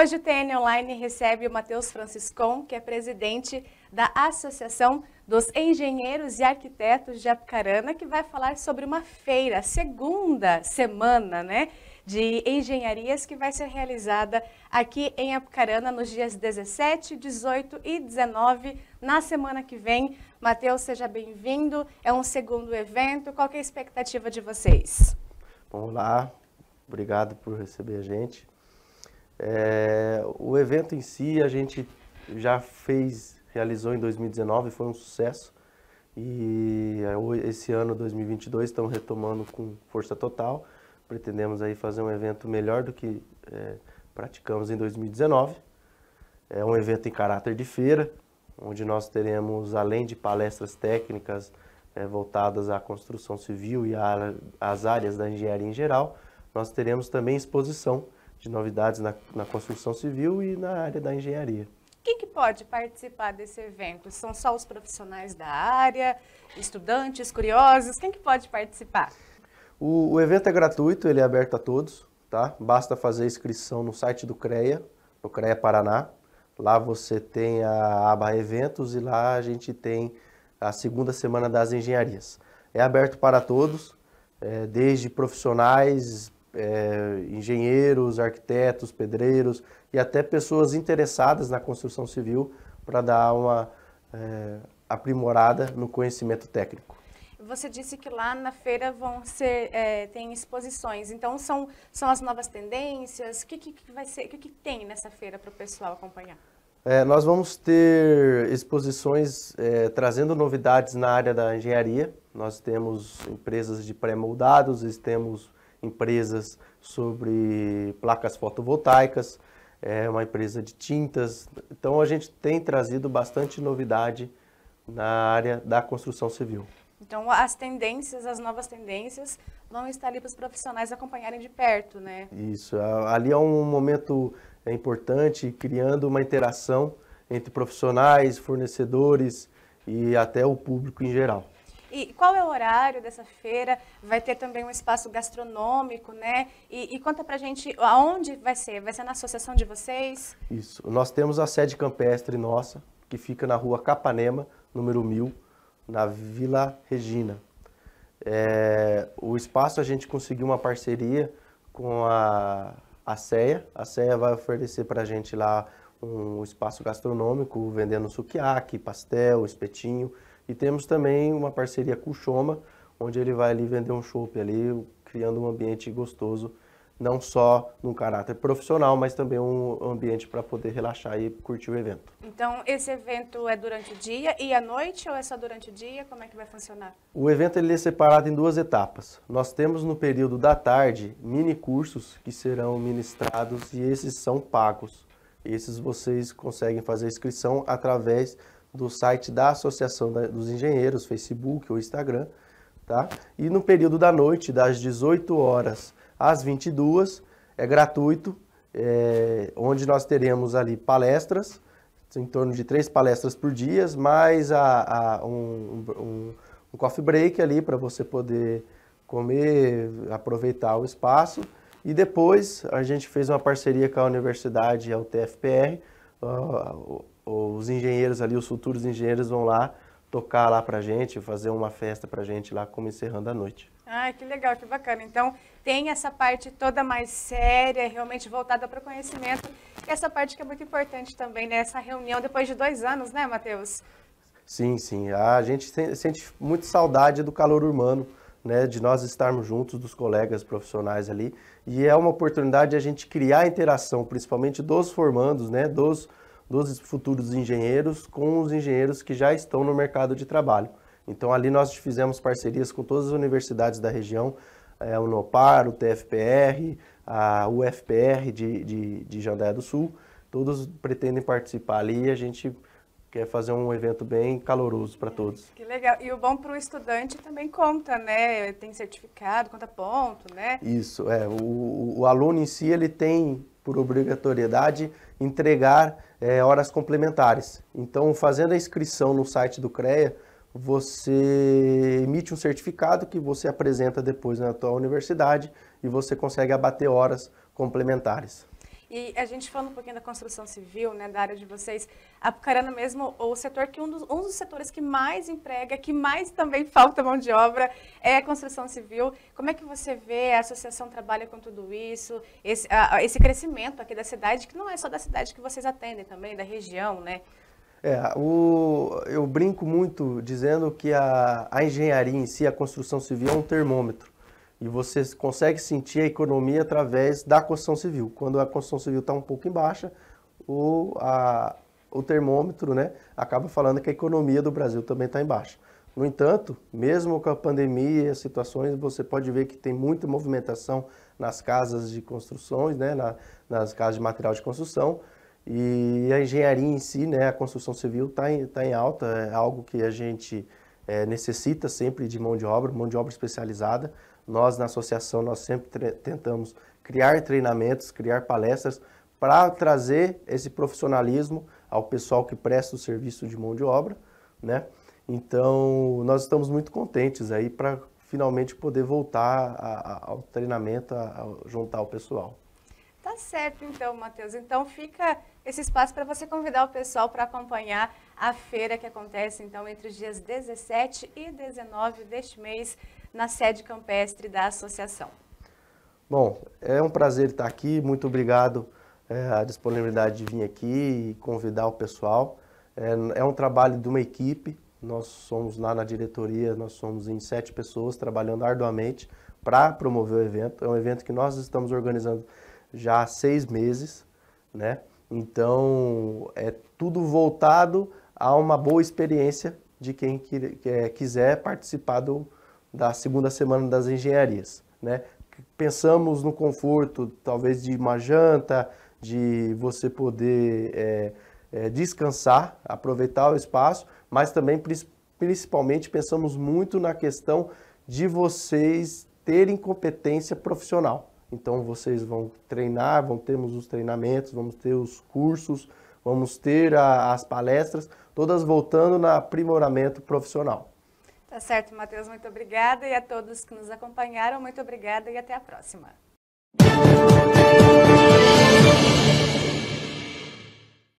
Hoje o TN Online recebe o Matheus Franciscon, que é presidente da Associação dos Engenheiros e Arquitetos de Apucarana, que vai falar sobre uma feira, segunda semana, né? de engenharias que vai ser realizada aqui em Apucarana nos dias 17, 18 e 19, na semana que vem. Matheus, seja bem-vindo. É um segundo evento. Qual é a expectativa de vocês? Vamos olá. Obrigado por receber a gente. É, o evento em si a gente já fez, realizou em 2019, foi um sucesso. E é, esse ano 2022 estamos retomando com força total. Pretendemos aí fazer um evento melhor do que é, praticamos em 2019. É um evento em caráter de feira, onde nós teremos, além de palestras técnicas é, voltadas à construção civil e às áreas da engenharia em geral, nós teremos também exposição de novidades na, na construção civil e na área da engenharia. Quem que pode participar desse evento? São só os profissionais da área, estudantes, curiosos? Quem que pode participar? O, o evento é gratuito, ele é aberto a todos, tá? Basta fazer inscrição no site do CREA, no CREA Paraná. Lá você tem a aba Eventos e lá a gente tem a segunda semana das engenharias. É aberto para todos, é, desde profissionais, é, engenheiros, arquitetos, pedreiros e até pessoas interessadas na construção civil para dar uma é, aprimorada no conhecimento técnico. Você disse que lá na feira vão ser é, tem exposições, então são, são as novas tendências. O que, que, que vai ser? O que, que tem nessa feira para o pessoal acompanhar? É, nós vamos ter exposições é, trazendo novidades na área da engenharia. Nós temos empresas de pré-moldados, temos empresas sobre placas fotovoltaicas, é uma empresa de tintas. Então a gente tem trazido bastante novidade na área da construção civil. Então as tendências, as novas tendências vão estar ali para os profissionais acompanharem de perto, né? Isso, ali é um momento é importante, criando uma interação entre profissionais, fornecedores e até o público em geral. E qual é o horário dessa feira? Vai ter também um espaço gastronômico, né? E, e conta pra gente aonde vai ser. Vai ser na associação de vocês? Isso. Nós temos a sede campestre nossa, que fica na rua Capanema, número 1000, na Vila Regina. É, o espaço a gente conseguiu uma parceria com a, a CEA. A CEA vai oferecer para a gente lá um espaço gastronômico, vendendo suquiaque, pastel, espetinho. E temos também uma parceria com o Choma, onde ele vai ali vender um shopping ali, criando um ambiente gostoso, não só num caráter profissional, mas também um ambiente para poder relaxar e curtir o evento. Então, esse evento é durante o dia e à noite ou é só durante o dia? Como é que vai funcionar? O evento ele é separado em duas etapas. Nós temos no período da tarde mini cursos que serão ministrados e esses são pagos. Esses vocês conseguem fazer inscrição através do site da Associação dos Engenheiros, Facebook ou Instagram, tá? E no período da noite, das 18 horas às 22, é gratuito, é, onde nós teremos ali palestras, em torno de três palestras por dia, mais a, a um, um, um coffee break ali para você poder comer, aproveitar o espaço. E depois a gente fez uma parceria com a universidade e é a UTFPR, os engenheiros ali, os futuros engenheiros vão lá tocar lá pra gente, fazer uma festa pra gente lá, como encerrando a noite. Ah, que legal, que bacana. Então, tem essa parte toda mais séria, realmente voltada para o conhecimento, e essa parte que é muito importante também, nessa né? essa reunião depois de dois anos, né, Matheus? Sim, sim. A gente sente muito saudade do calor humano, né, de nós estarmos juntos, dos colegas profissionais ali, e é uma oportunidade de a gente criar interação, principalmente dos formandos, né, dos dos futuros engenheiros com os engenheiros que já estão no mercado de trabalho. Então ali nós fizemos parcerias com todas as universidades da região, é, o NOPAR, o TFPR, a UFPR de, de, de Jandaia do Sul, todos pretendem participar ali e a gente quer fazer um evento bem caloroso para todos. Que legal. E o bom para o estudante também conta, né? Tem certificado, conta ponto, né? Isso, é. O, o aluno em si, ele tem, por obrigatoriedade, entregar é, horas complementares. Então, fazendo a inscrição no site do CREA, você emite um certificado que você apresenta depois na tua universidade e você consegue abater horas complementares. E a gente falando um pouquinho da construção civil, né, da área de vocês, Apucarana mesmo, o setor que um dos, um dos setores que mais emprega, que mais também falta mão de obra, é a construção civil. Como é que você vê a associação trabalha com tudo isso, esse, a, esse crescimento aqui da cidade, que não é só da cidade que vocês atendem também, da região, né? É, o, eu brinco muito dizendo que a, a engenharia em si, a construção civil, é um termômetro. E você consegue sentir a economia através da construção civil. Quando a construção civil está um pouco em baixa, o, a, o termômetro né, acaba falando que a economia do Brasil também está em baixa. No entanto, mesmo com a pandemia e as situações, você pode ver que tem muita movimentação nas casas de construções, né, na, nas casas de material de construção. E a engenharia em si, né, a construção civil está em, tá em alta, é algo que a gente é, necessita sempre de mão de obra, mão de obra especializada. Nós, na associação, nós sempre tentamos criar treinamentos, criar palestras para trazer esse profissionalismo ao pessoal que presta o serviço de mão de obra, né? Então, nós estamos muito contentes aí para finalmente poder voltar a, a, ao treinamento, a, a juntar o pessoal. Tá certo, então, Matheus. Então, fica esse espaço para você convidar o pessoal para acompanhar a feira que acontece então entre os dias 17 e 19 deste mês na sede campestre da associação. Bom, é um prazer estar aqui, muito obrigado é, a disponibilidade de vir aqui e convidar o pessoal. É, é, um trabalho de uma equipe, nós somos lá na diretoria, nós somos em sete pessoas trabalhando arduamente para promover o evento. É um evento que nós estamos organizando já há seis meses, né? Então, é tudo voltado há uma boa experiência de quem eh, quiser participar do, da segunda semana das engenharias. Né? Pensamos no conforto, talvez de uma janta, de você poder é, é, descansar, aproveitar o espaço, mas também principalmente pensamos muito na questão de vocês terem competência profissional. Então vocês vão treinar, vão termos os treinamentos, vamos ter os cursos, Vamos ter a, as palestras, todas voltando na aprimoramento profissional. Tá certo, Matheus, muito obrigada. E a todos que nos acompanharam, muito obrigada e até a próxima.